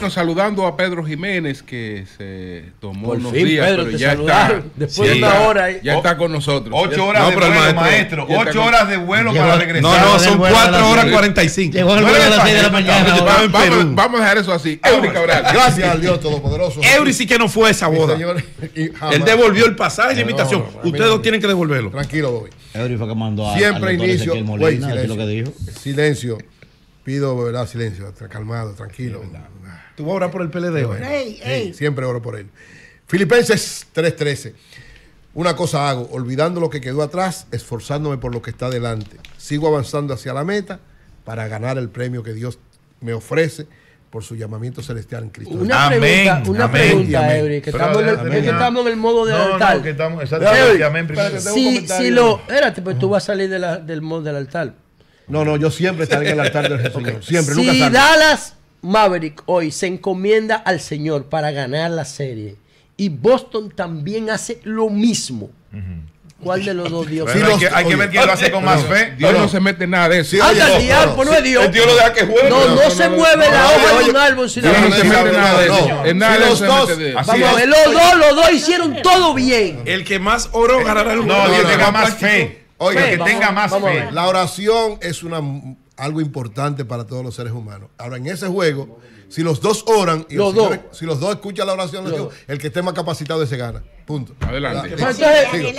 Nos saludando a Pedro Jiménez que se tomó unos días, pero ya está. Después de una hora. Ya está con nosotros. Ocho horas de vuelo, maestro. Ocho horas de vuelo para regresar. No, no, son cuatro horas cuarenta y cinco. Llegó el vuelo a las seis de la mañana. Vamos, a dejar eso así. Eury cabrón. Gracias al Dios Todopoderoso. Eury sí que no fue esa boda. Él devolvió el pasaje y la invitación. Ustedes dos tienen que devolverlo. Tranquilo, Bobby fue que a. Siempre inicio. silencio, Pido, ¿verdad? Silencio. Calmado, tranquilo. Ah. Tú vas por el PLD, hoy. Siempre oro por él. Filipenses 3.13. Una cosa hago, olvidando lo que quedó atrás, esforzándome por lo que está delante. Sigo avanzando hacia la meta para ganar el premio que Dios me ofrece por su llamamiento celestial en Cristo. Una pregunta, una pregunta, que, estamos, en el, modo del altar. No, que estamos, exactamente, amén lo, espérate, pues tú vas a salir del modo del altar. No, no, yo siempre estaré en el altar del Señor. Siempre, si nunca Dallas Maverick hoy se encomienda al Señor para ganar la serie y Boston también hace lo mismo, ¿Cuál de los dos Dios? Sí, hay, que, hay que, ver quién lo hace con más fe. Dios no, se mete en nada de eso. Sí, pues no, Dios. deja que juegue. No, no, se mueve la hoja de un árbol sin no se mete nada de eso. En los dos, Vamos los dos, los dos hicieron todo bien. El que más oro ganará el No, el que tenga más fe. Oiga, que tenga más fe. La oración es una algo importante para todos los seres humanos. Ahora, en ese juego, si los dos oran, y los, dos. si los dos escuchan la oración, el que esté más capacitado ese gana. Punto. Adelante.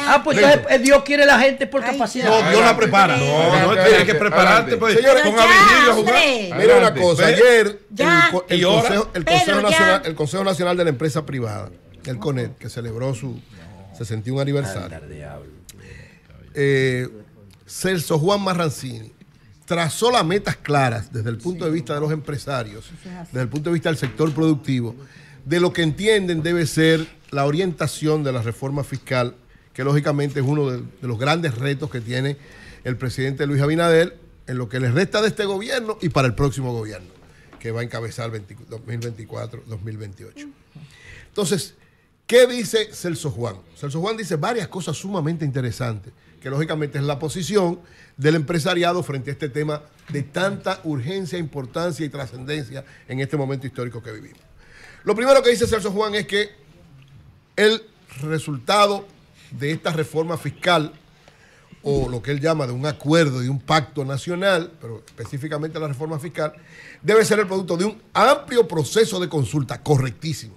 Ah, pues entonces eh, Dios quiere la gente por capacidad. No, Dios la prepara. No, no tienes que prepararte. Pues. Señores, con Mira una cosa. Ayer el, consejo, nacional, de la Empresa Privada, el CONET, que celebró su 61 aniversario. Eh, Celso Juan Marrancini trazó las metas claras desde el punto de vista de los empresarios, desde el punto de vista del sector productivo de lo que entienden debe ser la orientación de la reforma fiscal, que lógicamente es uno de, los grandes retos que tiene el presidente Luis Abinader en lo que les resta de este gobierno y para el próximo gobierno, que va a encabezar 2024-2028. Entonces, ¿qué dice Celso Juan? Celso Juan dice varias cosas sumamente interesantes, que lógicamente es la posición del empresariado frente a este tema de tanta urgencia, importancia y trascendencia en este momento histórico que vivimos. Lo primero que dice Celso Juan es que el resultado de esta reforma fiscal, o lo que él llama de un acuerdo, y un pacto nacional, pero específicamente la reforma fiscal, debe ser el producto de un amplio proceso de consulta, correctísimo.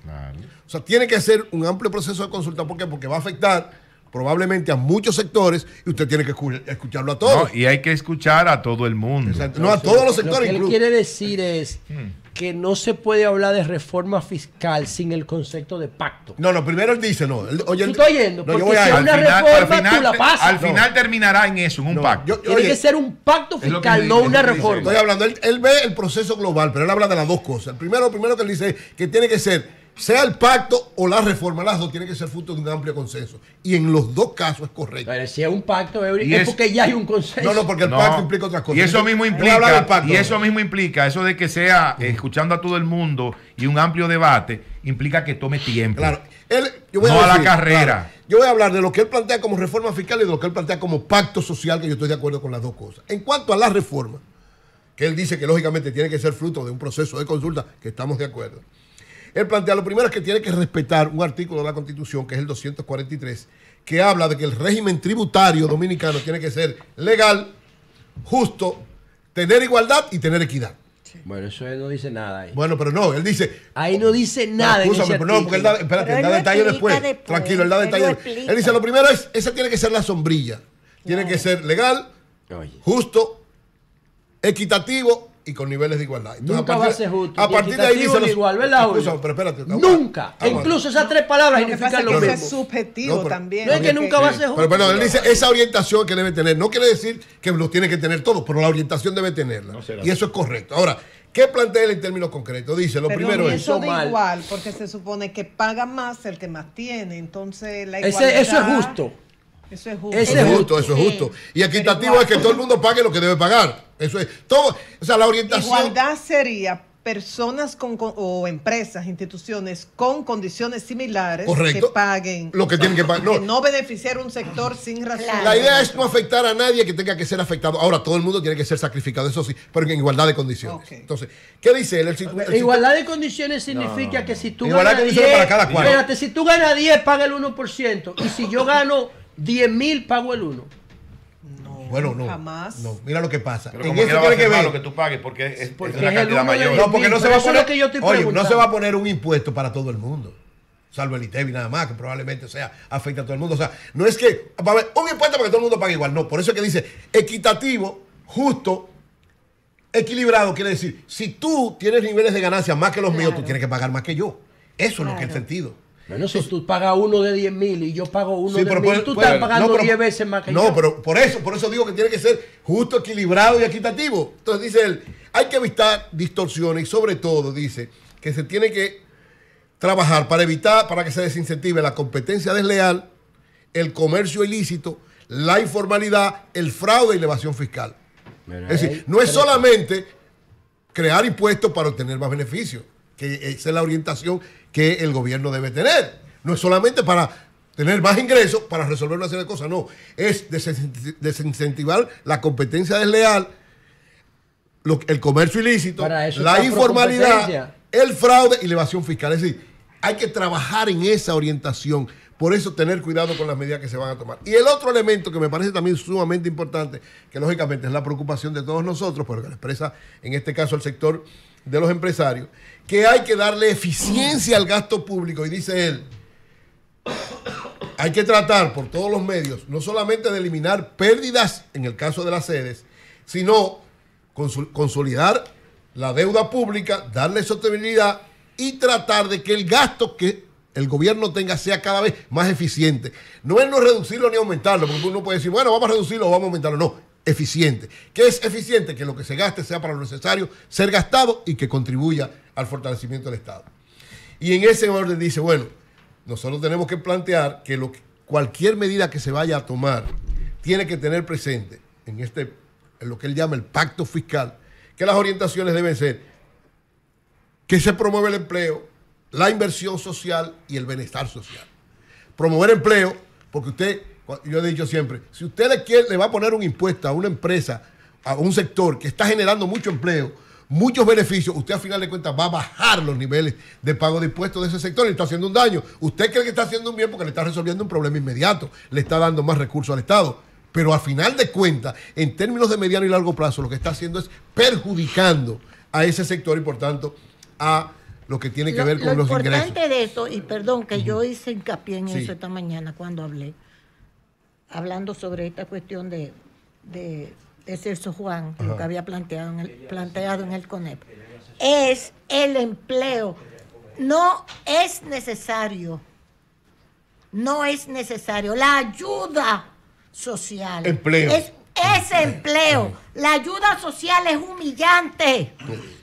O sea, tiene que ser un amplio proceso de consulta, ¿por qué? Porque va a afectar probablemente a muchos sectores y usted tiene que escucharlo a todos. No, y hay que escuchar a todo el mundo. No, a todos los sectores. Lo que él quiere decir es hmm. que no se puede hablar de reforma fiscal sin el concepto de pacto. No, no, primero él dice, no. ¿Tú oyendo? porque si al una reforma, la pasas. Al final terminará en eso, en un pacto. Tiene que ser un pacto fiscal, no una reforma. Estoy hablando, él, ve el proceso global, pero él habla de las dos cosas. El primero, primero que él dice es que tiene que ser sea el pacto o la reforma, las dos tienen que ser fruto de un amplio consenso. Y en los dos casos es correcto. Pero si es un pacto, Eury, es, porque ya hay un consenso. No, no, porque el pacto implica otras cosas. Y eso mismo implica, y eso mismo implica, eso de que sea eh, escuchando a todo el mundo y un amplio debate, implica que tome tiempo. Claro. a, la carrera. yo voy a hablar de lo que él plantea como reforma fiscal y de lo que él plantea como pacto social, que yo estoy de acuerdo con las dos cosas. En cuanto a la reforma, que él dice que lógicamente tiene que ser fruto de un proceso de consulta, que estamos de acuerdo. Él plantea lo primero es que tiene que respetar un artículo de la Constitución, que es el 243, que habla de que el régimen tributario dominicano tiene que ser legal, justo, tener igualdad y tener equidad. Bueno, eso él no dice nada ahí. Bueno, pero no, él dice. Ahí no dice ah, nada. escúchame, pero no, porque él da, espérate, detalles después. Tranquilo, él da detalles Él dice: lo primero es, esa tiene que ser la sombrilla. Tiene que ser legal, justo, equitativo y con niveles de igualdad. Nunca a partir, va a ser justo. A partir de ahí los, igual, ¿verdad, pero Nunca. Ah, e incluso esas tres palabras significan lo mismo. Es subjetivo también. No es que nunca va a ser justo. Pero bueno, él dice esa orientación que debe tener. No quiere decir que lo tiene que tener todos, pero la orientación debe tenerla. y eso es correcto. Ahora, ¿Qué plantea él en términos concretos? Dice, lo primero es... Eso igual, porque se supone que paga más el que más tiene, entonces la igualdad... eso es justo. Eso es justo. Eso es justo, Y equitativo es que todo el mundo pague lo que debe pagar. Eso es todo. O sea, la orientación. Igualdad sería personas con, o empresas, instituciones con condiciones similares que paguen lo que tienen que pagar. No. beneficiar un sector sin razón. La idea es no afectar a nadie que tenga que ser afectado. Ahora, todo el mundo tiene que ser sacrificado, eso sí, pero en igualdad de condiciones. Entonces, ¿qué dice él? igualdad de condiciones significa que si tú ganas 10, para cada si tú ganas 10, paga el 1%. Y si yo gano 10 mil pago el uno. No, bueno, no. Jamás. No. Mira lo que pasa. Pero que lo que tú pagues porque es, una mayor. No, porque no se va a poner. oye, no se va a poner un impuesto para todo el mundo. Salvo el ITEBI nada más, que probablemente sea afecta a todo el mundo. O sea, no es que va a haber un impuesto para que todo el mundo pague igual. No, por eso es que dice equitativo, justo, equilibrado. Quiere decir, si tú tienes niveles de ganancia más que los míos, tú tienes que pagar más que yo. Eso es lo que es sentido. Bueno, si tú pagas uno de 10 mil y yo pago uno de mil, tú estás pagando 10 veces más que yo. No, pero por eso, por eso digo que tiene que ser justo, equilibrado y equitativo. Entonces dice él, hay que evitar distorsiones y sobre todo dice que se tiene que trabajar para evitar, para que se desincentive la competencia desleal, el comercio ilícito, la informalidad, el fraude y la evasión fiscal. es decir, no es solamente crear impuestos para obtener más beneficios, que esa es la orientación que el gobierno debe tener. No es solamente para tener más ingresos, para resolver una serie de cosas, no. Es desincentivar la competencia desleal, el comercio ilícito, la informalidad, el fraude y la evasión fiscal. Es decir, hay que trabajar en esa orientación. Por eso tener cuidado con las medidas que se van a tomar. Y el otro elemento que me parece también sumamente importante, que lógicamente es la preocupación de todos nosotros, pero que la expresa en este caso el sector de los empresarios, que hay que darle eficiencia al gasto público. Y dice él, hay que tratar por todos los medios, no solamente de eliminar pérdidas en el caso de las sedes, sino consolidar la deuda pública, darle sostenibilidad y tratar de que el gasto que el gobierno tenga sea cada vez más eficiente. No es no reducirlo ni aumentarlo, porque uno puede decir, bueno, vamos a reducirlo o vamos a aumentarlo. No, eficiente. ¿Qué es eficiente? Que lo que se gaste sea para lo necesario ser gastado y que contribuya al fortalecimiento del Estado. Y en ese orden dice, bueno, nosotros tenemos que plantear que, cualquier medida que se vaya a tomar tiene que tener presente en este en lo que él llama el pacto fiscal, que las orientaciones deben ser que se promueve el empleo, la inversión social y el bienestar social. Promover empleo, porque usted, yo he dicho siempre, si usted quiere, le va a poner un impuesto a una empresa, a un sector que está generando mucho empleo, muchos beneficios, usted a final de cuentas va a bajar los niveles de pago de impuestos de ese sector y está haciendo un daño. Usted cree que está haciendo un bien porque le está resolviendo un problema inmediato, le está dando más recursos al Estado. Pero al final de cuentas, en términos de mediano y largo plazo, lo que está haciendo es perjudicando a ese sector y por tanto a lo que tiene que ver con los ingresos. Lo importante de eso, y perdón que yo hice hincapié en eso esta mañana cuando hablé, hablando sobre esta cuestión de es eso, Juan, lo que había planteado en el, planteado en el CONEP, es el empleo. No es necesario, no es necesario. La ayuda social. Es empleo, La ayuda social es humillante.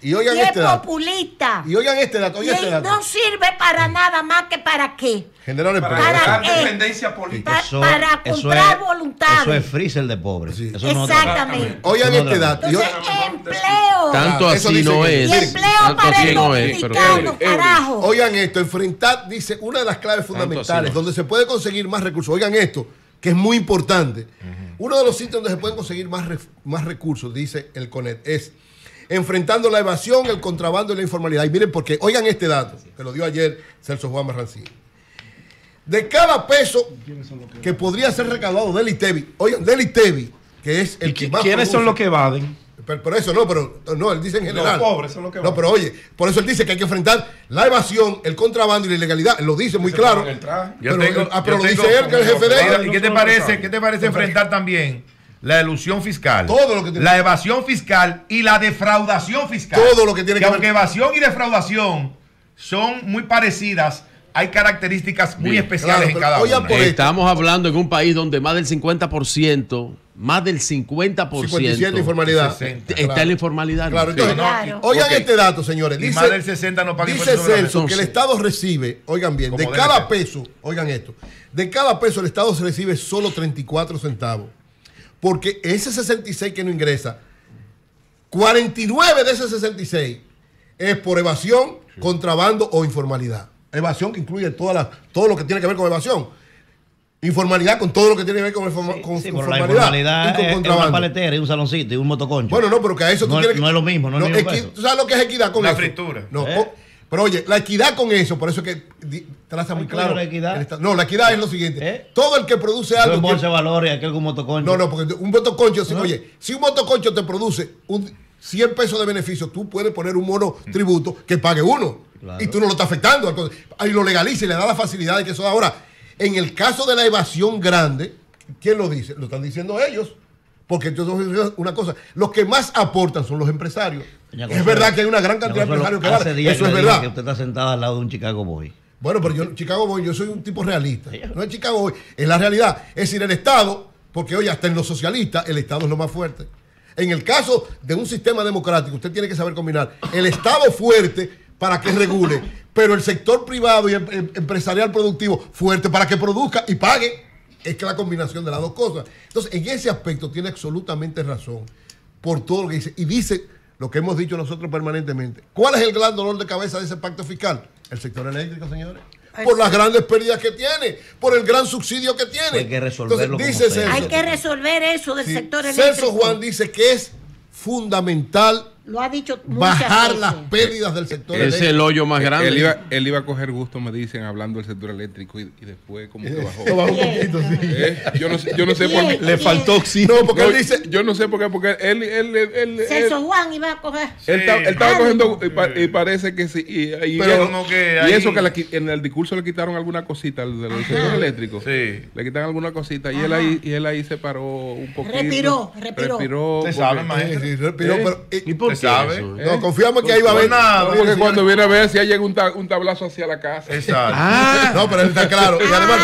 Y, es este populista. Y oigan este dato. Este no sirve para nada más que para qué. Generar empleo. Para, para dependencia política. para comprar es, voluntad. Eso es freezer de pobres. Exactamente. oigan este dato. empleo. Tanto así no es. Y empleo para el no es, carajo. Oigan esto. Enfrentar, dice, una de las claves fundamentales donde se puede conseguir más recursos. Oigan esto, que es muy importante. Uno de los sitios donde se pueden conseguir más, más recursos, dice el CONET, es enfrentando la evasión, el contrabando y la informalidad. Y miren, porque oigan este dato, que lo dio ayer Celso Juan Marrancín. De cada peso que podría ser recaudado Deli Tevi, oigan, Deli Tevi, que es el que más. ¿Quiénes son los que evaden? Por eso no, pero no, él dice en general. pobres que No, pero oye, por eso él dice que hay que enfrentar la evasión, el contrabando y la ilegalidad. Lo dice muy claro. Ah, pero, lo dice él, que el jefe de ¿Y qué te parece, qué te parece enfrentar también? la ilusión fiscal, todo lo que tiene la evasión fiscal y la defraudación fiscal. Todo lo que tiene que, que aunque evasión y defraudación son muy parecidas, hay características muy especiales en cada una. Estamos hablando en un país donde más del 50% más del 50%. 57 informalidad. está en la informalidad. Oigan este dato, señores. Dice, y más del 60 no paga Dice Celso que el Estado recibe, oigan bien, de cada peso, oigan esto, de cada peso el Estado se recibe solo 34 centavos. Porque ese 66 que no ingresa, 49 de ese 66 es por evasión, contrabando o informalidad. Evasión que incluye todas las, todo lo que tiene que ver con evasión Informalidad con todo lo que tiene que ver con, sí, con, sí, con formalidad. informalidad y con contrabando. una paletera y un saloncito y un motoconcho. Bueno, no, pero que a eso no, tú tienes No es lo mismo, no, no es mismo. ¿Tú sabes lo que es equidad con la eso? La fritura. No, ¿Eh? pero oye, la equidad con eso, por eso es que traza muy claro. La equidad? no, la equidad es lo siguiente. ¿Eh? Todo el que produce algo. Un valor y aquel con motoconcho. No, no, porque un motoconcho, oye, si un motoconcho te produce un 100 pesos de beneficio, tú puedes poner un mono tributo que pague uno. Y tú no lo estás afectando. Ahí lo legaliza y le da la facilidad de que eso ahora en el caso de la evasión grande, ¿quién lo dice? Lo están diciendo ellos. Porque entonces una cosa, los que más aportan son los empresarios. es verdad que hay una gran cantidad de empresarios que vale. Eso es verdad. Que usted está sentado al lado de un Chicago Boy. Bueno, pero yo Chicago Boy, yo soy un tipo realista. No es Chicago Boy, es la realidad. Es decir, el Estado, porque hoy hasta en los socialistas, el Estado es lo más fuerte. En el caso de un sistema democrático, usted tiene que saber combinar el Estado fuerte para que regule, pero el sector privado y em, em, empresarial productivo fuerte para que produzca y pague. Es que la combinación de las dos cosas. Entonces, en ese aspecto tiene absolutamente razón por todo lo que dice. Y dice lo que hemos dicho nosotros permanentemente. ¿Cuál es el gran dolor de cabeza de ese pacto fiscal? El sector eléctrico, señores por las grandes pérdidas que tiene, por el gran subsidio que tiene. Pues hay que resolverlo. hay que resolver eso del sector eléctrico. Celso Juan dice que es fundamental lo ha dicho Bajar las pérdidas del sector es eléctrico. Es el hoyo más grande. Él iba, él iba, a coger gusto, me dicen, hablando del sector eléctrico y, y después como que eh, bajó. bajó un poquito, sí. Eh, yo no, yo no sé por qué. Le faltó oxígeno. porque él dice... Yo no sé por qué, porque él... él, él, Celso Juan iba a coger... él, estaba cogiendo y, y, parece que sí. Y, Pero que eso que en el discurso le quitaron alguna cosita al del sector eléctrico. Sí. Le quitaron alguna cosita y él, ahí, y él ahí se paró un poquito. Respiró, respiró. sabe, eh, ¿Y por ¿eh? No, confiamos que ahí va a haber nada. Porque cuando viene a ver, si ha llegado un, tablazo hacia la casa. Exacto. Ah. No, pero está claro. Y además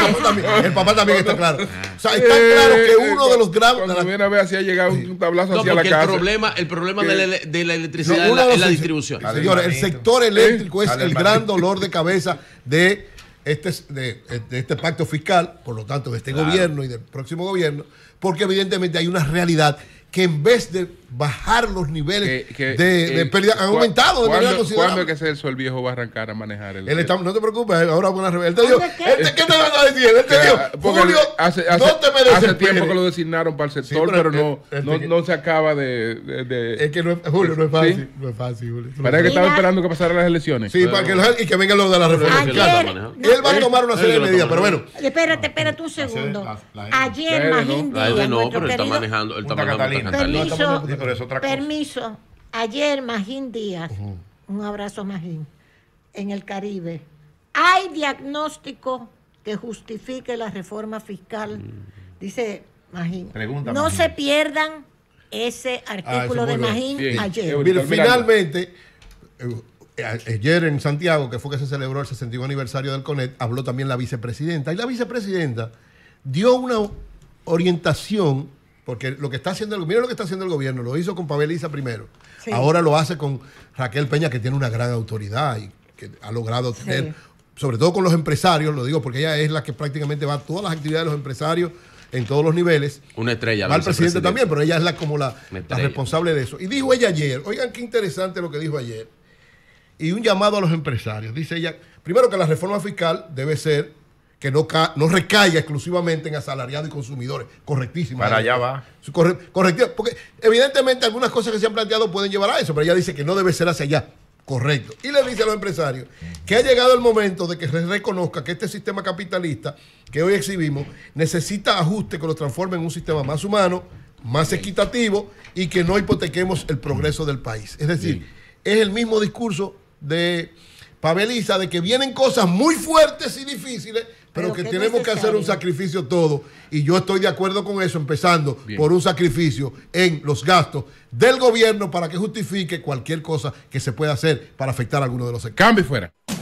el papá también, está claro. O sea, está claro que eh, uno de los graves. Cuando viene a ver, si ha llegado un tablazo hacia la casa. El problema, el problema de la electricidad es la distribución. Señores, el sector eléctrico es el gran dolor de cabeza de este, de, este pacto fiscal, por lo tanto, de este gobierno y del próximo gobierno, porque evidentemente hay una realidad que en vez de bajar los niveles eh, de, pérdida, han aumentado de ¿cuándo, pérdida ¿Cuándo es que Celso el viejo va a arrancar a manejar el, él No te preocupes, ahora va a Él ¿qué? te van a decir? Él te dijo, ah, Julio, hace, no te mereces. Hace tiempo que lo designaron para el sector, pero, no, no, este se acaba de, Es que no es, Julio, no es fácil. No es fácil, Julio. Parece que estaba esperando que pasaran las elecciones. Sí, para que y que vengan los de la reforma. Él va a tomar una serie de medidas, pero bueno. Espérate, espérate un segundo. Ayer, imagínate Ayer nuestro no está manejando, él está manejando. Permiso, Ayer Magín Díaz, un abrazo Magín, en el Caribe. Hay diagnóstico que justifique la reforma fiscal, mm. dice Magín. no se pierdan ese ah, artículo de Magín ayer. finalmente, eh, eh, ayer en Santiago, que fue que se celebró el 61 aniversario del CONET, habló también la vicepresidenta. Y la vicepresidenta dio una orientación porque lo que está haciendo el, mira lo que está haciendo el gobierno, lo hizo con Pavel Isa primero. Ahora lo hace con Raquel Peña, que tiene una gran autoridad y que ha logrado tener, sobre todo con los empresarios, lo digo porque ella es la que prácticamente va a todas las actividades de los empresarios en todos los niveles. Una estrella. Va al presidente también, pero ella es la como la responsable de eso. Y dijo ella ayer, oigan qué interesante lo que dijo ayer, y un llamado a los empresarios. Dice ella, primero que la reforma fiscal debe ser que no, no recaiga exclusivamente en asalariados y consumidores. correctísimo Para allá va. Corre Porque evidentemente algunas cosas que se han planteado pueden llevar a eso, pero ella dice que no debe ser hacia allá. Correcto. Y le dice a los empresarios que ha llegado el momento de que se reconozca que este sistema capitalista que hoy exhibimos necesita ajustes que lo transformen en un sistema más humano, más equitativo y que no hipotequemos el progreso del país. Es decir, es el mismo discurso de Paveliza de que vienen cosas muy fuertes y difíciles, pero, que, tenemos que hacer un sacrificio todo. Y yo estoy de acuerdo con eso, empezando por un sacrificio en los gastos del gobierno para que justifique cualquier cosa que se pueda hacer para afectar a alguno de los cambios Cambio fuera.